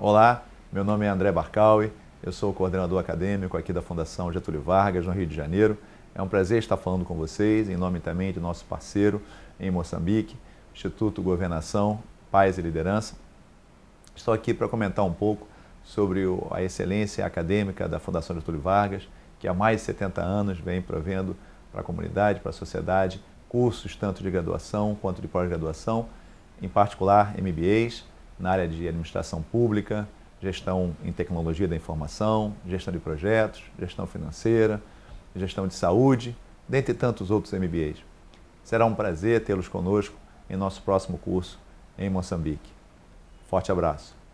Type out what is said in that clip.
Olá, meu nome é André Barcaui, eu sou coordenador acadêmico aqui da Fundação Getúlio Vargas, no Rio de Janeiro. É um prazer estar falando com vocês, em nome também de nosso parceiro em Moçambique, Instituto Governação, Paz e Liderança. Estou aqui para comentar um pouco sobre a excelência acadêmica da Fundação Getúlio Vargas, que há mais de 70 anos vem provendo para a comunidade, para a sociedade, cursos tanto de graduação quanto de pós-graduação, em particular MBAs, na área de administração pública, gestão em tecnologia da informação, gestão de projetos, gestão financeira, gestão de saúde, dentre tantos outros MBAs. Será um prazer tê-los conosco em nosso próximo curso em Moçambique. Forte abraço!